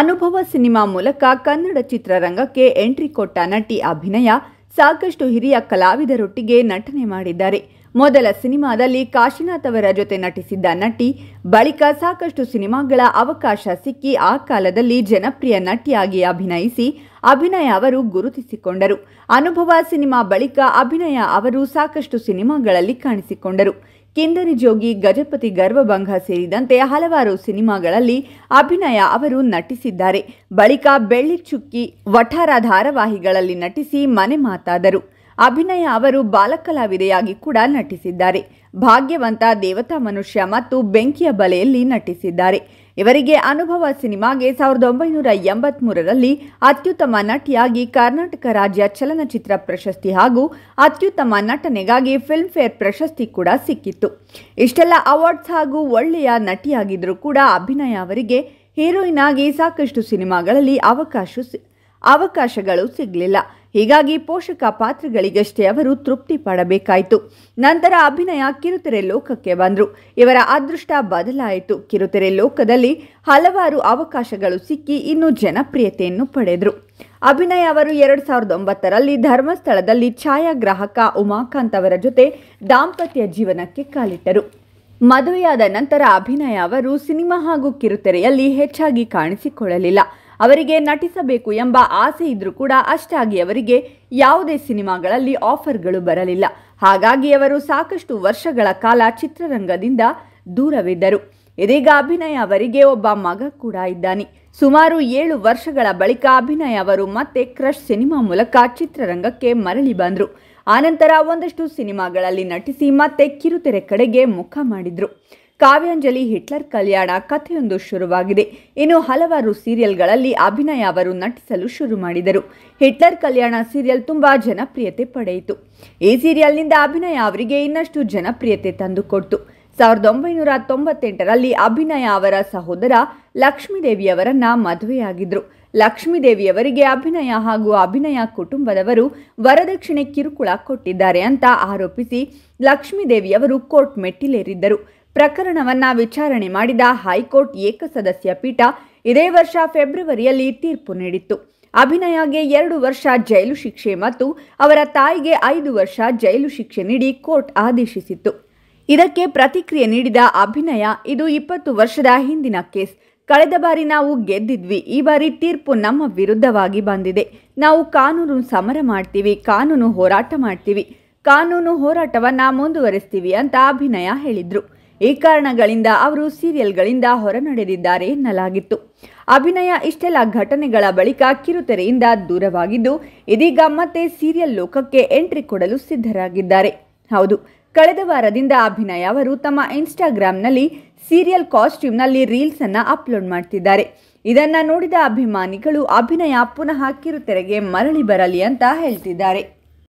ಅನುಭವ ಸಿನಿಮಾ ಮೂಲಕ ಕನ್ನಡ ಚಿತ್ರರಂಗಕ್ಕೆ ಎಂಟ್ರಿ ಕೊಟ್ಟ ನಟಿ ಅಭಿನಯ ಸಾಕಷ್ಟು ಹಿರಿಯ ಕಲಾವಿದರೊಟ್ಟಿಗೆ ನಟನೆ ಮಾಡಿದ್ದಾರೆ ಮೊದಲ ಸಿನಿಮಾದಲ್ಲಿ ಕಾಶಿನಾಥ್ ಅವರ ಜೊತೆ ನಟಿಸಿದ್ದ ನಟಿ ಬಳಿಕ ಸಾಕಷ್ಟು ಸಿನಿಮಾಗಳ ಅವಕಾಶ ಸಿಕ್ಕಿ ಆ ಕಾಲದಲ್ಲಿ ಜನಪ್ರಿಯ ನಟಿಯಾಗಿ ಅಭಿನಯಿಸಿ ಅಭಿನಯ ಅವರು ಗುರುತಿಸಿಕೊಂಡರು ಅನುಭವ ಸಿನಿಮಾ ಬಳಿಕ ಅಭಿನಯ ಅವರು ಸಾಕಷ್ಟು ಸಿನಿಮಾಗಳಲ್ಲಿ ಕಾಣಿಸಿಕೊಂಡರು ಕಿಂದರಿ ಜೋಗಿ ಗಜಪತಿ ಗರ್ವಭಂಗ ಸೇರಿದಂತೆ ಹಲವಾರು ಸಿನಿಮಾಗಳಲ್ಲಿ ಅಭಿನಯ ಅವರು ನಟಿಸಿದ್ದಾರೆ ಬಳಿಕ ಚುಕ್ಕಿ ವಠಾರ ಧಾರಾವಾಹಿಗಳಲ್ಲಿ ನಟಿಸಿ ಮನೆ ಮಾತಾದರು ಅಭಿನಯ ಅವರು ಬಾಲಕಲಾವಿದೆಯಾಗಿ ಕೂಡ ನಟಿಸಿದ್ದಾರೆ ಭಾಗ್ಯವಂತ ದೇವತಾ ಮನುಷ್ಯ ಮತ್ತು ಬೆಂಕಿಯ ಬಲೆಯಲ್ಲಿ ನಟಿಸಿದ್ದಾರೆ ಇವರಿಗೆ ಅನುಭವ ಸಿನಿಮಾಗೆ ಸಾವಿರದ ಒಂಬೈನೂರ ಎಂಬತ್ಮೂರರಲ್ಲಿ ಅತ್ಯುತ್ತಮ ನಟಿಯಾಗಿ ಕರ್ನಾಟಕ ರಾಜ್ಯ ಚಲನಚಿತ್ರ ಪ್ರಶಸ್ತಿ ಹಾಗೂ ಅತ್ಯುತ್ತಮ ನಟನೆಗಾಗಿ ಫಿಲ್ಮ್ಫೇರ್ ಪ್ರಶಸ್ತಿ ಕೂಡ ಸಿಕ್ಕಿತ್ತು ಇಷ್ಟೆಲ್ಲ ಅವಾರ್ಡ್ಸ್ ಹಾಗೂ ಒಳ್ಳೆಯ ನಟಿಯಾಗಿದ್ದರೂ ಕೂಡ ಅಭಿನಯ ಅವರಿಗೆ ಹೀರೋಯಿನ್ ಆಗಿ ಸಾಕಷ್ಟು ಸಿನಿಮಾಗಳಲ್ಲಿ ಅವಕಾಶ ಅವಕಾಶಗಳು ಸಿಗಲಿಲ್ಲ ಹೀಗಾಗಿ ಪೋಷಕ ಪಾತ್ರಗಳಿಗಷ್ಟೇ ಅವರು ತೃಪ್ತಿ ಪಡಬೇಕಾಯಿತು ನಂತರ ಅಭಿನಯ ಕಿರುತೆರೆ ಲೋಕಕ್ಕೆ ಬಂದರು ಇವರ ಅದೃಷ್ಟ ಬದಲಾಯಿತು ಕಿರುತೆರೆ ಲೋಕದಲ್ಲಿ ಹಲವಾರು ಅವಕಾಶಗಳು ಸಿಕ್ಕಿ ಇನ್ನೂ ಜನಪ್ರಿಯತೆಯನ್ನು ಪಡೆದರು ಅಭಿನಯ ಅವರು ಎರಡು ಸಾವಿರದ ಒಂಬತ್ತರಲ್ಲಿ ಧರ್ಮಸ್ಥಳದಲ್ಲಿ ಛಾಯಾಗ್ರಾಹಕ ಉಮಾಕಾಂತ್ ಅವರ ಜೊತೆ ದಾಂಪತ್ಯ ಜೀವನಕ್ಕೆ ಕಾಲಿಟ್ಟರು ಮದುವೆಯಾದ ನಂತರ ಅಭಿನಯ ಅವರು ಸಿನಿಮಾ ಹಾಗೂ ಕಿರುತೆರೆಯಲ್ಲಿ ಹೆಚ್ಚಾಗಿ ಕಾಣಿಸಿಕೊಳ್ಳಲಿಲ್ಲ ಅವರಿಗೆ ನಟಿಸಬೇಕು ಎಂಬ ಆಸೆ ಇದ್ರೂ ಕೂಡ ಅಷ್ಟಾಗಿ ಅವರಿಗೆ ಯಾವುದೇ ಸಿನಿಮಾಗಳಲ್ಲಿ ಆಫರ್ಗಳು ಬರಲಿಲ್ಲ ಹಾಗಾಗಿ ಅವರು ಸಾಕಷ್ಟು ವರ್ಷಗಳ ಕಾಲ ಚಿತ್ರರಂಗದಿಂದ ದೂರವಿದ್ದರು ಇದೀಗ ಅಭಿನಯ ಅವರಿಗೆ ಒಬ್ಬ ಮಗ ಕೂಡ ಇದ್ದಾನೆ ಸುಮಾರು ಏಳು ವರ್ಷಗಳ ಬಳಿಕ ಅಭಿನಯ ಅವರು ಮತ್ತೆ ಕ್ರಶ್ ಸಿನಿಮಾ ಮೂಲಕ ಚಿತ್ರರಂಗಕ್ಕೆ ಮರಳಿ ಬಂದರು ಆನಂತರ ಒಂದಷ್ಟು ಸಿನಿಮಾಗಳಲ್ಲಿ ನಟಿಸಿ ಮತ್ತೆ ಕಿರುತೆರೆ ಕಡೆಗೆ ಮುಖ ಮಾಡಿದರು ಕಾವ್ಯಾಂಜಲಿ ಹಿಟ್ಲರ್ ಕಲ್ಯಾಣ ಕಥೆಯೊಂದು ಶುರುವಾಗಿದೆ ಇನ್ನು ಹಲವಾರು ಸೀರಿಯಲ್ಗಳಲ್ಲಿ ಅಭಿನಯ ಅವರು ನಟಿಸಲು ಶುರು ಮಾಡಿದರು ಹಿಟ್ಲರ್ ಕಲ್ಯಾಣ ಸೀರಿಯಲ್ ತುಂಬಾ ಜನಪ್ರಿಯತೆ ಪಡೆಯಿತು ಈ ಸೀರಿಯಲ್ನಿಂದ ಅಭಿನಯ ಅವರಿಗೆ ಇನ್ನಷ್ಟು ಜನಪ್ರಿಯತೆ ತಂದುಕೊಡ್ತು ಸಾವಿರದ ಒಂಬೈನೂರ ತೊಂಬತ್ತೆಂಟರಲ್ಲಿ ಅಭಿನಯ ಅವರ ಸಹೋದರ ಲಕ್ಷ್ಮೀದೇವಿಯವರನ್ನ ಮದುವೆಯಾಗಿದ್ರು ಲಕ್ಷ್ಮೀದೇವಿಯವರಿಗೆ ಅಭಿನಯ ಹಾಗೂ ಅಭಿನಯ ಕುಟುಂಬದವರು ವರದಕ್ಷಿಣೆ ಕಿರುಕುಳ ಕೊಟ್ಟಿದ್ದಾರೆ ಅಂತ ಆರೋಪಿಸಿ ಲಕ್ಷ್ಮೀದೇವಿಯವರು ಕೋರ್ಟ್ ಮೆಟ್ಟಿಲೇರಿದ್ದರು ಪ್ರಕರಣವನ್ನ ವಿಚಾರಣೆ ಮಾಡಿದ ಹೈಕೋರ್ಟ್ ಏಕಸದಸ್ಯ ಪೀಠ ಇದೇ ವರ್ಷ ಫೆಬ್ರವರಿಯಲ್ಲಿ ತೀರ್ಪು ನೀಡಿತ್ತು ಅಭಿನಯಗೆ ಎರಡು ವರ್ಷ ಜೈಲು ಶಿಕ್ಷೆ ಮತ್ತು ಅವರ ತಾಯಿಗೆ ಐದು ವರ್ಷ ಜೈಲು ಶಿಕ್ಷೆ ನೀಡಿ ಕೋರ್ಟ್ ಆದೇಶಿಸಿತ್ತು ಇದಕ್ಕೆ ಪ್ರತಿಕ್ರಿಯೆ ನೀಡಿದ ಅಭಿನಯ ಇದು ಇಪ್ಪತ್ತು ವರ್ಷದ ಹಿಂದಿನ ಕೇಸ್ ಕಳೆದ ಬಾರಿ ನಾವು ಗೆದ್ದಿದ್ವಿ ಈ ಬಾರಿ ತೀರ್ಪು ನಮ್ಮ ವಿರುದ್ಧವಾಗಿ ಬಂದಿದೆ ನಾವು ಕಾನೂನು ಸಮರ ಮಾಡ್ತೀವಿ ಕಾನೂನು ಹೋರಾಟ ಮಾಡ್ತೀವಿ ಕಾನೂನು ಹೋರಾಟವನ್ನ ಮುಂದುವರಿಸ್ತೀವಿ ಅಂತ ಅಭಿನಯ ಹೇಳಿದ್ರು ಈ ಕಾರಣಗಳಿಂದ ಅವರು ಸೀರಿಯಲ್ಗಳಿಂದ ಹೊರನಡೆದಿದ್ದಾರೆ ಎನ್ನಲಾಗಿತ್ತು ಅಭಿನಯ ಇಷ್ಟೆಲ್ಲ ಘಟನೆಗಳ ಬಳಿಕ ಕಿರುತೆರೆಯಿಂದ ದೂರವಾಗಿದ್ದು ಇದೀಗ ಮತ್ತೆ ಸೀರಿಯಲ್ ಲೋಕಕ್ಕೆ ಎಂಟ್ರಿ ಕೊಡಲು ಸಿದ್ಧರಾಗಿದ್ದಾರೆ ಹೌದು ಕಳೆದ ವಾರದಿಂದ ಅಭಿನಯ ಅವರು ತಮ್ಮ ಇನ್ಸ್ಟಾಗ್ರಾಂನಲ್ಲಿ ಸೀರಿಯಲ್ ಕಾಸ್ಟ್ಯೂಮ್ನಲ್ಲಿ ರೀಲ್ಸ್ ಅನ್ನ ಅಪ್ಲೋಡ್ ಮಾಡ್ತಿದ್ದಾರೆ ಇದನ್ನ ನೋಡಿದ ಅಭಿಮಾನಿಗಳು ಅಭಿನಯ ಪುನಃ ಕಿರುತೆರೆಗೆ ಮರಳಿ ಬರಲಿ ಅಂತ ಹೇಳ್ತಿದ್ದಾರೆ